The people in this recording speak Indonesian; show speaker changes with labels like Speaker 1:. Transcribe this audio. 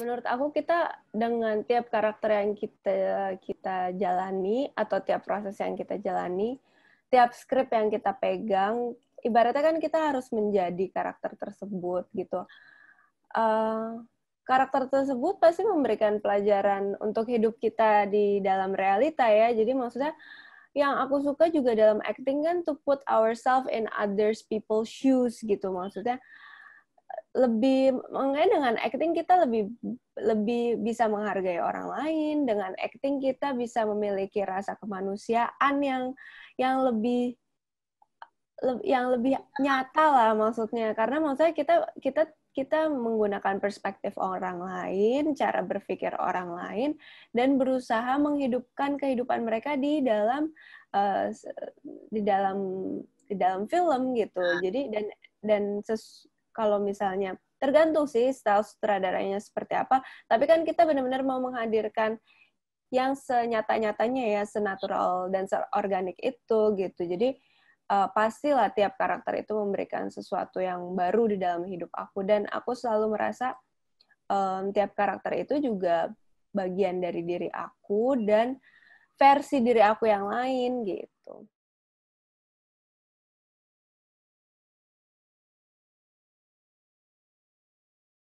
Speaker 1: menurut aku kita dengan tiap karakter yang kita kita jalani atau tiap proses yang kita jalani, tiap skrip yang kita pegang, ibaratnya kan kita harus menjadi karakter tersebut gitu. Uh, karakter tersebut pasti memberikan pelajaran untuk hidup kita di dalam realita ya. Jadi maksudnya yang aku suka juga dalam acting kan to put ourselves in others people's shoes gitu maksudnya lebih mengenai dengan acting kita lebih lebih bisa menghargai orang lain dengan acting kita bisa memiliki rasa kemanusiaan yang yang lebih yang lebih nyata lah maksudnya karena maksudnya kita kita kita menggunakan perspektif orang lain, cara berpikir orang lain, dan berusaha menghidupkan kehidupan mereka di dalam uh, di dalam di dalam film gitu. Iya. Jadi dan dan sesu, kalau misalnya tergantung sih style sutradaranya seperti apa tapi kan kita benar-benar mau menghadirkan yang senyata-nyatanya ya senatural dan seorganik itu gitu jadi uh, pastilah tiap karakter itu memberikan sesuatu yang baru di dalam hidup aku dan aku selalu merasa um, tiap karakter itu juga bagian dari diri aku dan versi diri aku yang lain gitu